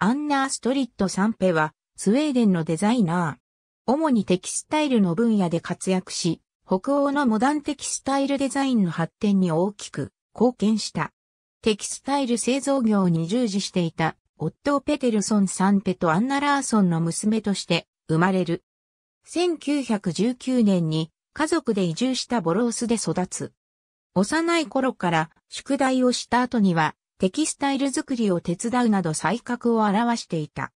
アンナー・ストリット・サンペは、スウェーデンのデザイナー。主にテキスタイルの分野で活躍し、北欧のモダンテキスタイルデザインの発展に大きく貢献した。テキスタイル製造業に従事していた、オットー・ペテルソン・サンペとアンナ・ラーソンの娘として生まれる。1919年に家族で移住したボロースで育つ。幼い頃から宿題をした後にはテキスタイル作りを手伝うなど才覚を表していた。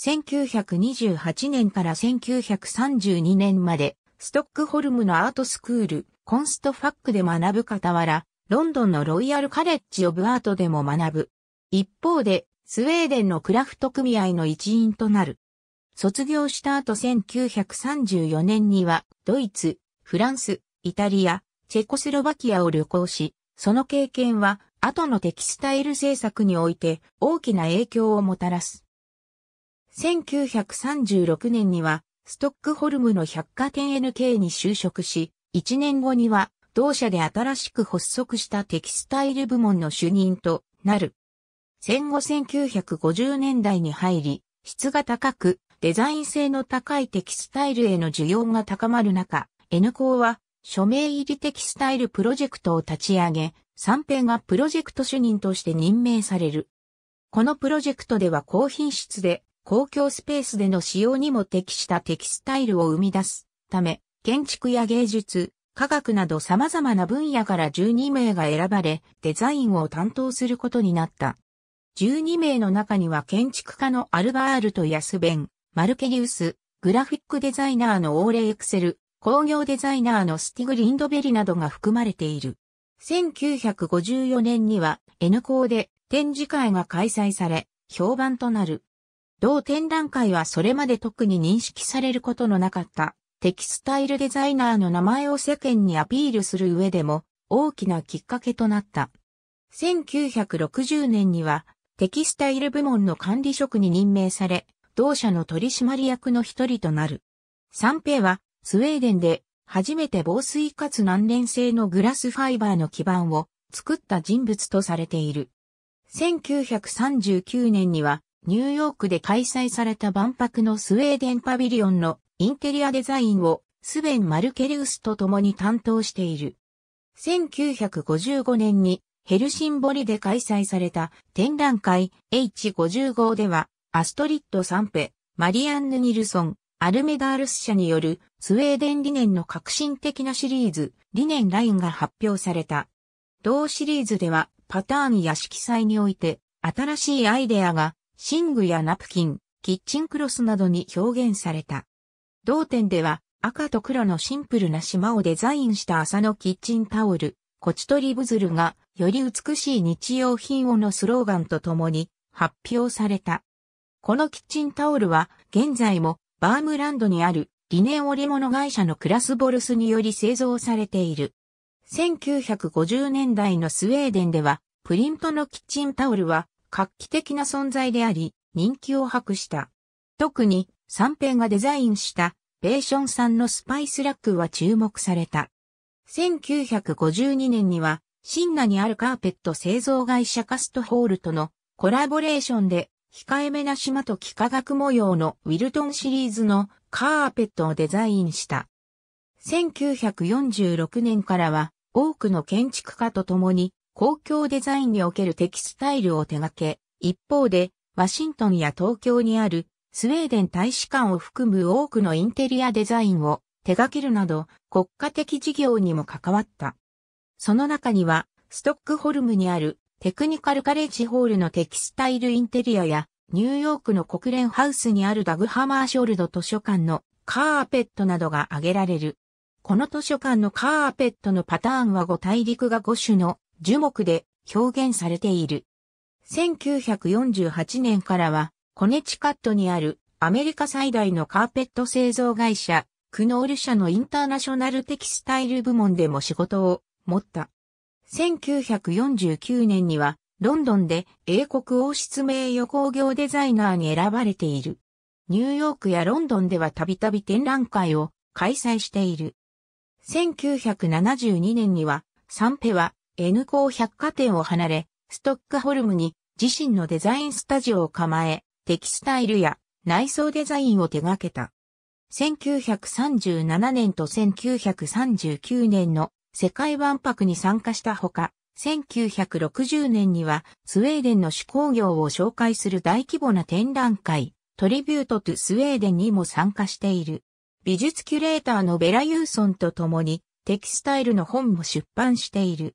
1928年から1932年まで、ストックホルムのアートスクール、コンストファックで学ぶ傍ら、ロンドンのロイヤルカレッジ・オブ・アートでも学ぶ。一方で、スウェーデンのクラフト組合の一員となる。卒業した後1934年には、ドイツ、フランス、イタリア、チェコスロバキアを旅行し、その経験は後のテキスタイル政策において大きな影響をもたらす。1936年には、ストックホルムの百貨店 NK に就職し、1年後には、同社で新しく発足したテキスタイル部門の主任となる。戦後1950年代に入り、質が高く、デザイン性の高いテキスタイルへの需要が高まる中、N 校は署名入りテキスタイルプロジェクトを立ち上げ、三平がプロジェクト主任として任命される。このプロジェクトでは高品質で公共スペースでの使用にも適したテキスタイルを生み出すため、建築や芸術、科学など様々な分野から12名が選ばれ、デザインを担当することになった。12名の中には建築家のアルバールとヤスベン、マルケリウス、グラフィックデザイナーのオーレ・エクセル、工業デザイナーのスティグ・リンドベリなどが含まれている。1954年には N 校で展示会が開催され、評判となる。同展覧会はそれまで特に認識されることのなかったテキスタイルデザイナーの名前を世間にアピールする上でも大きなきっかけとなった。1960年にはテキスタイル部門の管理職に任命され、同社の取締役の一人となる。三平はスウェーデンで初めて防水かつ難連性のグラスファイバーの基板を作った人物とされている。1939年にはニューヨークで開催された万博のスウェーデンパビリオンのインテリアデザインをスベン・マルケリウスと共に担当している。1955年にヘルシンボリで開催された展覧会 H55 ではアストリッド・サンペ、マリアンヌ・ニルソン、アルメダールス社によるスウェーデン理念の革新的なシリーズ、理念ラインが発表された。同シリーズではパターンや色彩において新しいアイデアが寝具やナプキン、キッチンクロスなどに表現された。同店では赤と黒のシンプルな島をデザインした麻のキッチンタオル、コチトリブズルがより美しい日用品をのスローガンとともに発表された。このキッチンタオルは現在もバームランドにあるリネン織物会社のクラスボルスにより製造されている。1950年代のスウェーデンでは、プリントのキッチンタオルは画期的な存在であり、人気を博した。特に、三平がデザインした、ベーションさんのスパイスラックは注目された。1952年には、シンナにあるカーペット製造会社カストホールとのコラボレーションで控えめな島と幾何学模様のウィルトンシリーズのカーペットをデザインした。1946年からは多くの建築家と共に公共デザインにおけるテキスタイルを手掛け、一方でワシントンや東京にあるスウェーデン大使館を含む多くのインテリアデザインを手掛けるなど国家的事業にも関わった。その中にはストックホルムにあるテクニカルカレッジホールのテキスタイルインテリアや、ニューヨークの国連ハウスにあるダグハマーショルド図書館のカーペットなどが挙げられる。この図書館のカーペットのパターンは5大陸が5種の樹木で表現されている。1948年からは、コネチカットにあるアメリカ最大のカーペット製造会社、クノール社のインターナショナルテキスタイル部門でも仕事を持った。1949年には、ロンドンで英国王室名誉工業デザイナーに選ばれている。ニューヨークやロンドンではたびたび展覧会を開催している。1972年には、サンペは N 校百貨店を離れ、ストックホルムに自身のデザインスタジオを構え、テキスタイルや内装デザインを手掛けた。1937年と1939年の世界万博に参加したほか、1960年にはスウェーデンの手工業を紹介する大規模な展覧会、トリビュート・トゥ・スウェーデンにも参加している。美術キュレーターのベラ・ユーソンと共にテキスタイルの本も出版している。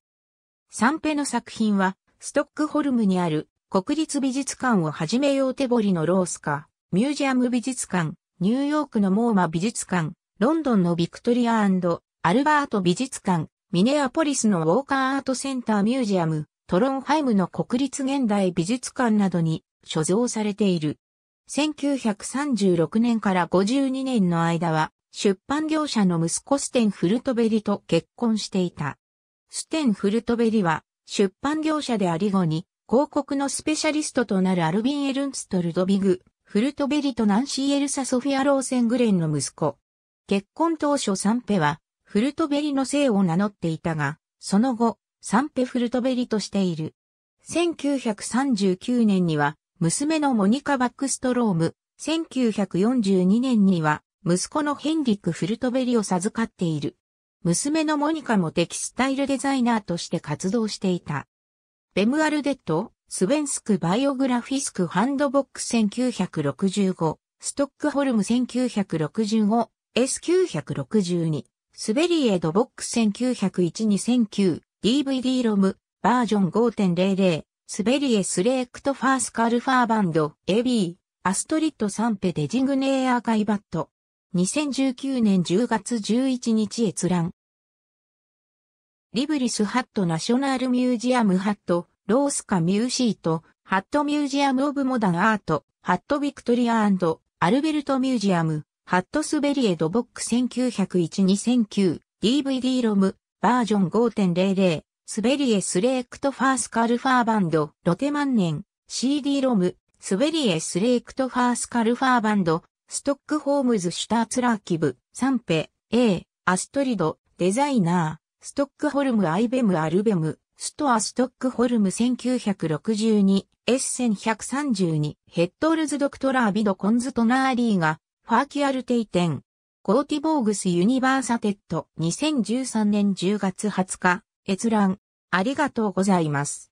サンペの作品はストックホルムにある国立美術館をはじめよう手堀のロースカー、ミュージアム美術館、ニューヨークのモーマ美術館、ロンドンのビクトリアアルバート美術館、ミネアポリスのウォーカーアートセンターミュージアム、トロンハイムの国立現代美術館などに所蔵されている。1936年から52年の間は、出版業者の息子ステン・フルトベリと結婚していた。ステン・フルトベリは、出版業者であり後に、広告のスペシャリストとなるアルビン・エルンツとルドビグ、フルトベリとナンシー・エルサ・ソフィア・ローセングレンの息子。結婚当初サンペは、フルトベリの姓を名乗っていたが、その後、サンペフルトベリとしている。1939年には、娘のモニカ・バックストローム、1942年には、息子のヘンリック・フルトベリを授かっている。娘のモニカもテキスタイルデザイナーとして活動していた。ベムアルデット、スベンスク・バイオグラフィスク・ハンドボック1965、ストックホルム1965、S962。スベリエドボックス1901-2009 DVD ロムバージョン5.00スベリエスレクトファースカルファーバンド AB アストリッドサンペデジグネーアーカイバット2019年10月11日閲覧リブリスハットナショナルミュージアムハットロースカミューシートハットミュージアムオブモダンアートハットビクトリアアルベルトミュージアムハットスベリエドボック1901-2009 DVD ロムバージョン5.00スベリエスレークトファースカルファーバンドロテマンネン CD ロムスベリエスレークトファースカルファーバンドストックホームズシュターツラーキブサンペ A アストリドデザイナーストックホルムアイベムアルベムストアストックホルム 1962S1132 ヘッドルズドクトラービドコンズトナーリーがファーキュアルテイテン、ーティボーグスユニバーサテッド2013年10月20日、閲覧、ありがとうございます。